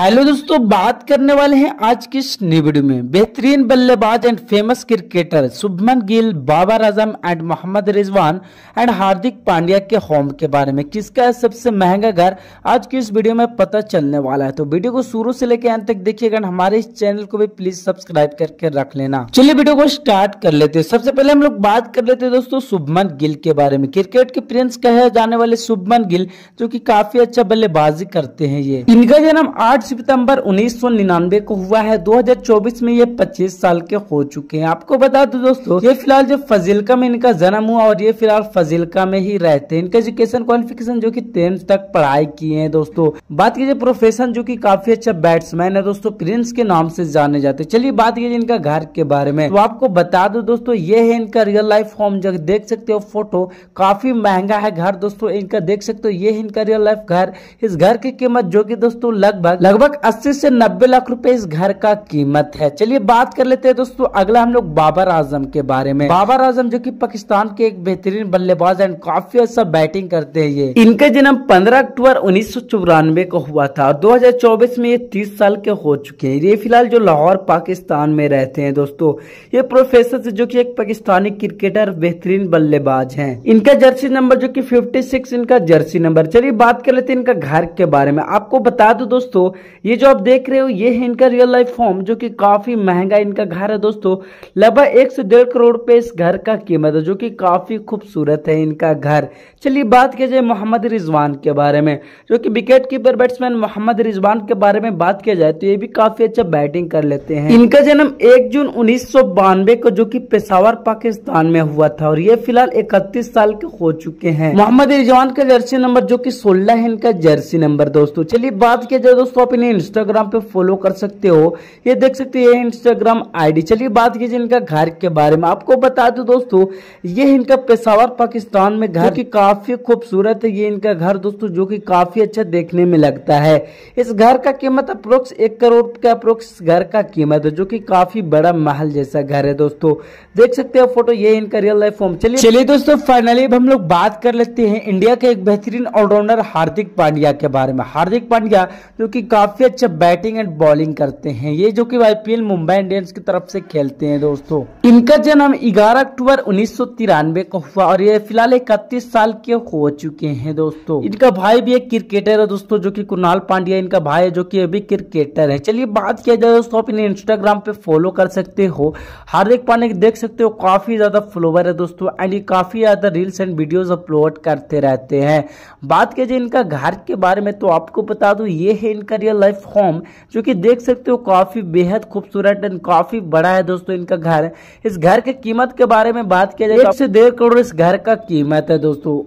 hello दोस्तों बात करने वाले हैं आज की इस वीडियो में बेहतरीन बल्लेबाज and famous cricketer Shubman Gill Babar Azam and Mohammad Rizwan and Hardik Pandya के होम के बारे में किसका सबसे महंगा घर आज की इस वीडियो में पता चलने वाला है तो वीडियो को शुरू से लेकर अंत तक देखिएगा हमारे इस चैनल को भी प्लीज सब्सक्राइब करके रख लेना चलिए वीडियो को स्टार्ट कर लेते हैं सबसे पहले हम लोग बात कर लेते हैं दोस्तों शुभमन गिल के बारे में क्रिकेट के प्रिंस कहे जाने वाले शुभमन गिल जो की काफी अच्छा बल्लेबाजी करते हैं ये इनका जन्म आठ सितंबर 1999 को हुआ है 2024 में ये 25 साल के हो चुके हैं आपको बता दो दोस्तों ये फिलहाल जो फजिलका में इनका जन्म हुआ और ये फिलहाल फजिलका में ही रहते हैं इनका एजुकेशन क्वालिफिकेशन जो कि टेंथ तक पढ़ाई किए हैं दोस्तों बात कीजिए प्रोफेशन जो कि काफी अच्छा बैट्समैन है दोस्तों प्रिंस के नाम से जाने जाते चलिए बात कीजिए इनका घर के बारे में तो आपको बता दो दोस्तों ये है इनका रियल लाइफ होम जो देख सकते हो फोटो काफी महंगा है घर दोस्तों इनका देख सकते हो ये है इनका रियल लाइफ घर इस घर की कीमत जो की दोस्तों लगभग लगभग 80 से 90 लाख रुपए इस घर का कीमत है चलिए बात कर लेते हैं दोस्तों अगला हम लोग बाबर आजम के बारे में बाबर आजम जो कि पाकिस्तान के एक बेहतरीन बल्लेबाज एंड काफी अच्छा बैटिंग करते हैं ये इनका जन्म 15 अक्टूबर उन्नीस को हुआ था और 2024 में ये 30 साल के हो चुके हैं ये फिलहाल जो लाहौर पाकिस्तान में रहते हैं दोस्तों ये प्रोफेसर जो की एक पाकिस्तानी क्रिकेटर बेहतरीन बल्लेबाज है इनका जर्सी नंबर जो की फिफ्टी इनका जर्सी नंबर चलिए बात कर लेते हैं इनका घर के बारे में आपको बता दो दोस्तों ये जो आप देख रहे हो ये है इनका रियल लाइफ फॉर्म जो कि काफ़ी महंगा इनका घर है दोस्तों लगभग एक से डेढ़ करोड़ पे इस घर का कीमत है जो कि काफ़ी खूबसूरत है इनका घर चलिए बात किया जाए मोहम्मद रिजवान के बारे में जो कि wicket keeper batsman Mohammad Rizwan के बारे में बात किया जाए तो ये भी काफ़ी अच्छा बैटिंग कर लेते हैं इनका जन्म एक जून उन्नीस को जो की पेशावर पाकिस्तान में हुआ था और ये फिलहाल इकतीस साल के हो चुके हैं मोहम्मद रिजवान का जर्सी नंबर जो की सोलह है इनका जर्सी नंबर दोस्तों चलिए बात किया जाए दोस्तों आप इन्हें इंस्टाग्राम पे फॉलो कर सकते हो ये देख सकते हैं इंस्टाग्राम आईडी चलिए बात कीजिए इनका घर के बारे में आपको बता दूं दोस्तों ये इनका पेशावर पाकिस्तान में घर की काफी खूबसूरत है ये इनका घर दोस्तों जो की काफी अच्छा देखने में लगता है इस घर का कीमत अप्रोक्स एक करोड़ का अप्रोक्स घर का कीमत है जो की काफी बड़ा महल जैसा घर है दोस्तों देख सकते हो फोटो ये इनका रियल लाइफ फॉर्म चलिए चलिए दोस्तों फाइनली अब हम लोग बात कर लेते हैं इंडिया के एक बेहतरीन ऑलराउंडर हार्दिक पांड्या के बारे में हार्दिक पांड्या जो कि काफ़ी अच्छा बैटिंग एंड बॉलिंग करते हैं ये जो कि आईपीएल मुंबई इंडियंस की तरफ से खेलते हैं दोस्तों इनका जन्म 11 अक्टूबर उन्नीस को हुआ और ये फिलहाल इकतीस साल के हो चुके हैं दोस्तों इनका भाई भी एक क्रिकेटर है दोस्तों जो की कुणाल पांड्या इनका भाई है जो की अभी क्रिकेटर है चलिए बात किया जाए दोस्तों आप इन्हें इंस्टाग्राम पे फॉलो कर सकते हो हार्दिक पांडे देख सकते हो काफी ज्यादा फॉलोवर है दोस्तों एंड ये काफी ज्यादा रील्स एंड वीडियो अपलोड करते रहते हैं बात किया इनका घर के बारे में तो आपको बता दू ये है इनका रियल लाइफ होम जो कि देख सकते हो काफी बेहद खूबसूरत एंड काफी बड़ा है दोस्तों इनका घर इस घर की कीमत के बारे में बात किया जाए तो एक से डेढ़ करोड़ इस घर का कीमत है दोस्तों